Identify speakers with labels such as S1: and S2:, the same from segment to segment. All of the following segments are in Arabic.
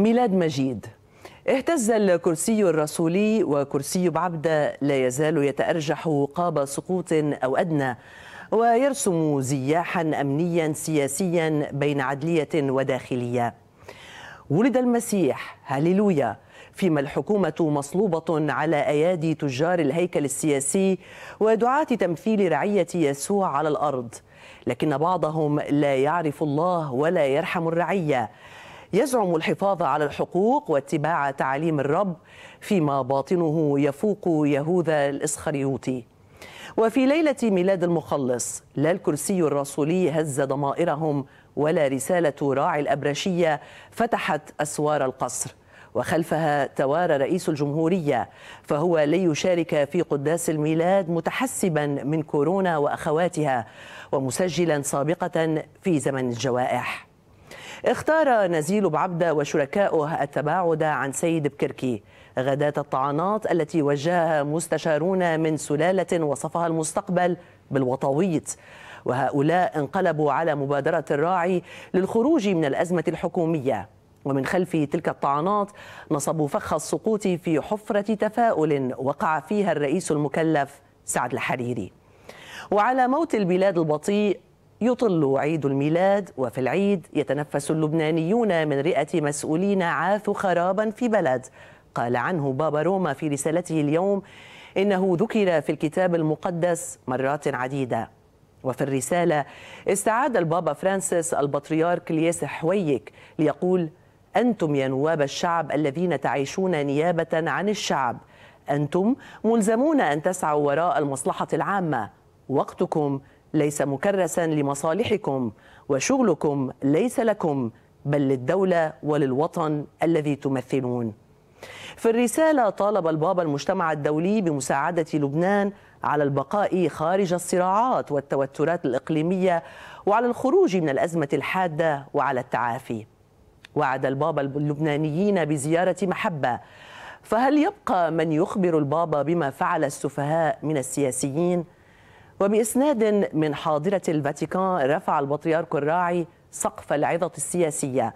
S1: ميلاد مجيد اهتز الكرسي الرسولي وكرسي بعبدة لا يزال يتأرجح قاب سقوط أو أدنى ويرسم زياحا أمنيا سياسيا بين عدلية وداخلية ولد المسيح هللويا فيما الحكومة مصلوبة على أيادي تجار الهيكل السياسي ودعاة تمثيل رعية يسوع على الأرض لكن بعضهم لا يعرف الله ولا يرحم الرعية يزعم الحفاظ على الحقوق واتباع تعاليم الرب فيما باطنه يفوق يهوذا الإسخريوطي وفي ليلة ميلاد المخلص لا الكرسي الرسولي هز ضمائرهم ولا رسالة راعي الأبرشية فتحت أسوار القصر وخلفها توارى رئيس الجمهورية فهو يشارك في قداس الميلاد متحسبا من كورونا وأخواتها ومسجلا سابقة في زمن الجوائح اختار نزيل بعبدة وشركاؤه التباعد عن سيد بكركي غداة الطعنات التي وجهها مستشارون من سلالة وصفها المستقبل بالوطاويط وهؤلاء انقلبوا على مبادرة الراعي للخروج من الأزمة الحكومية ومن خلف تلك الطعنات نصبوا فخ السقوط في حفرة تفاؤل وقع فيها الرئيس المكلف سعد الحريري وعلى موت البلاد البطيء يطل عيد الميلاد وفي العيد يتنفس اللبنانيون من رئة مسؤولين عاثوا خرابا في بلد قال عنه بابا روما في رسالته اليوم إنه ذكر في الكتاب المقدس مرات عديدة وفي الرسالة استعاد البابا فرانسيس البطريرك لياس حويك ليقول أنتم يا نواب الشعب الذين تعيشون نيابة عن الشعب أنتم ملزمون أن تسعوا وراء المصلحة العامة وقتكم ليس مكرسا لمصالحكم وشغلكم ليس لكم بل للدولة وللوطن الذي تمثلون في الرسالة طالب البابا المجتمع الدولي بمساعدة لبنان على البقاء خارج الصراعات والتوترات الإقليمية وعلى الخروج من الأزمة الحادة وعلى التعافي وعد البابا اللبنانيين بزيارة محبة فهل يبقى من يخبر البابا بما فعل السفهاء من السياسيين؟ وبإسناد من حاضرة الفاتيكان رفع البطريرك الراعي سقف العظة السياسية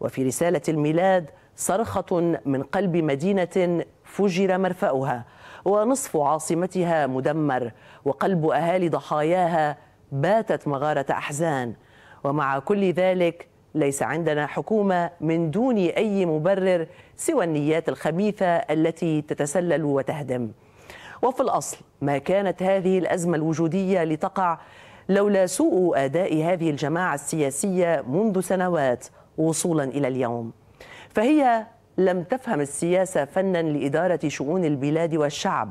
S1: وفي رسالة الميلاد صرخة من قلب مدينة فجر مرفأها ونصف عاصمتها مدمر وقلب أهالي ضحاياها باتت مغارة أحزان ومع كل ذلك ليس عندنا حكومة من دون أي مبرر سوى النيات الخبيثة التي تتسلل وتهدم وفي الأصل ما كانت هذه الأزمة الوجودية لتقع لولا سوء أداء هذه الجماعة السياسية منذ سنوات وصولا إلى اليوم فهي لم تفهم السياسة فنا لإدارة شؤون البلاد والشعب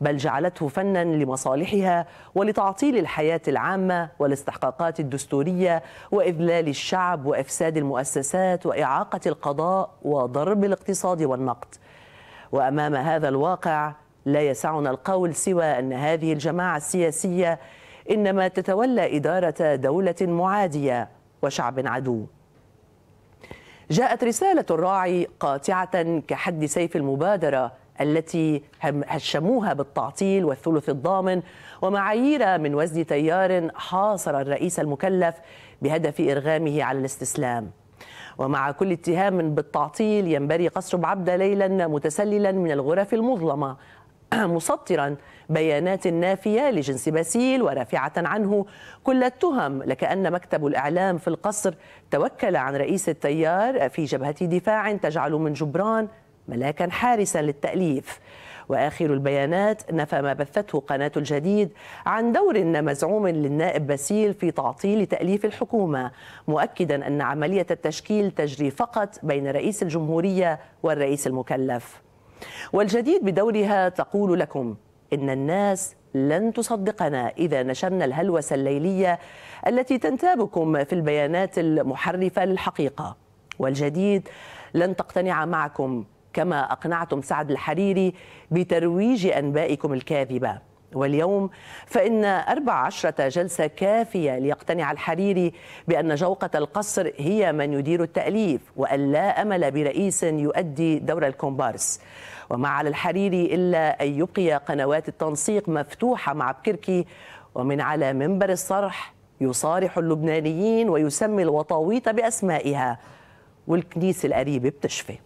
S1: بل جعلته فنا لمصالحها ولتعطيل الحياة العامة والاستحقاقات الدستورية وإذلال الشعب وإفساد المؤسسات وإعاقة القضاء وضرب الاقتصاد والنقد وأمام هذا الواقع لا يسعنا القول سوى أن هذه الجماعة السياسية إنما تتولى إدارة دولة معادية وشعب عدو جاءت رسالة الراعي قاطعة كحد سيف المبادرة التي هشموها بالتعطيل والثلث الضامن ومعايير من وزن تيار حاصر الرئيس المكلف بهدف إرغامه على الاستسلام ومع كل اتهام بالتعطيل ينبري قصر عبد ليلا متسللا من الغرف المظلمة مسطرا بيانات نافية لجنس باسيل ورافعة عنه كل التهم لكأن مكتب الإعلام في القصر توكل عن رئيس التيار في جبهة دفاع تجعل من جبران ملاكا حارسا للتأليف وآخر البيانات نفى ما بثته قناة الجديد عن دور مزعوم للنائب باسيل في تعطيل تأليف الحكومة مؤكدا أن عملية التشكيل تجري فقط بين رئيس الجمهورية والرئيس المكلف والجديد بدورها تقول لكم إن الناس لن تصدقنا إذا نشرنا الهلوسة الليلية التي تنتابكم في البيانات المحرفة للحقيقة والجديد لن تقتنع معكم كما أقنعتم سعد الحريري بترويج أنبائكم الكاذبة واليوم فإن أربع عشرة جلسة كافية ليقتنع الحريري بأن جوقة القصر هي من يدير التأليف وأن لا أمل برئيس يؤدي دور الكومبارس وما على الحريري إلا أن يبقي قنوات التنسيق مفتوحة مع بكركي ومن على منبر الصرح يصارح اللبنانيين ويسمي الوطاويط بأسمائها والكنيسة القريبة بتشفي